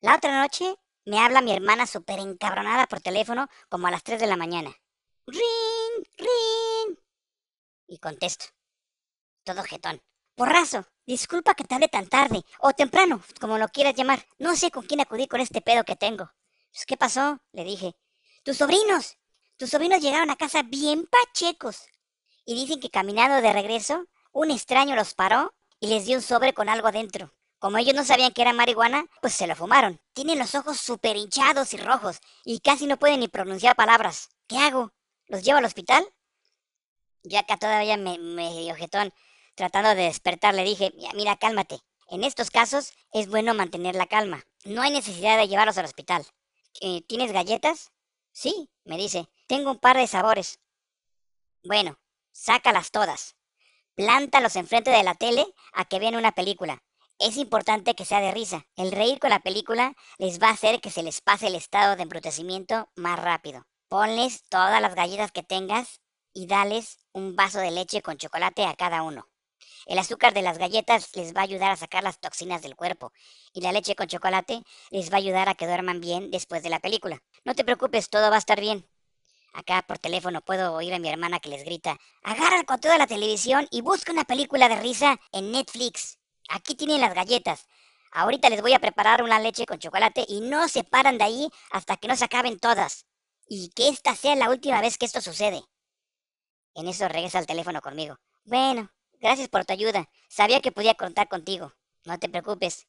La otra noche me habla mi hermana súper encabronada por teléfono como a las 3 de la mañana. ¡Ring! ¡Ring! Y contesto. Todo jetón. Porrazo, disculpa que te tan tarde, o temprano, como lo quieras llamar. No sé con quién acudir con este pedo que tengo. Pues, ¿Qué pasó? Le dije. Tus sobrinos. Tus sobrinos llegaron a casa bien pachecos y dicen que caminando de regreso, un extraño los paró y les dio un sobre con algo adentro. Como ellos no sabían que era marihuana, pues se lo fumaron. Tienen los ojos súper hinchados y rojos y casi no pueden ni pronunciar palabras. ¿Qué hago? ¿Los llevo al hospital? Ya que todavía me, me Tratando de despertar, le dije, mira, cálmate. En estos casos es bueno mantener la calma. No hay necesidad de llevarlos al hospital. Eh, ¿Tienes galletas? Sí, me dice. Tengo un par de sabores. Bueno, Sácalas todas. Plántalos enfrente de la tele a que vean una película. Es importante que sea de risa. El reír con la película les va a hacer que se les pase el estado de embrutecimiento más rápido. Ponles todas las galletas que tengas y dales un vaso de leche con chocolate a cada uno. El azúcar de las galletas les va a ayudar a sacar las toxinas del cuerpo y la leche con chocolate les va a ayudar a que duerman bien después de la película. No te preocupes, todo va a estar bien acá por teléfono puedo oír a mi hermana que les grita, agarra con toda la televisión y busca una película de risa en Netflix. Aquí tienen las galletas. Ahorita les voy a preparar una leche con chocolate y no se paran de ahí hasta que no se acaben todas. Y que esta sea la última vez que esto sucede. En eso regresa al teléfono conmigo. Bueno, gracias por tu ayuda. Sabía que podía contar contigo. No te preocupes,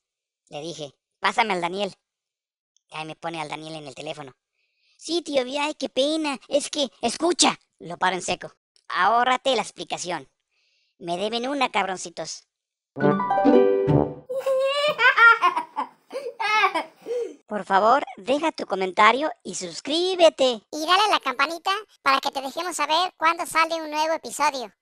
le dije. Pásame al Daniel. Ahí me pone al Daniel en el teléfono. Sí, tío, ay, qué pena. Es que, escucha, lo paro en seco. Ahórrate la explicación. Me deben una, cabroncitos. Por favor, deja tu comentario y suscríbete. Y dale a la campanita para que te dejemos saber cuando sale un nuevo episodio.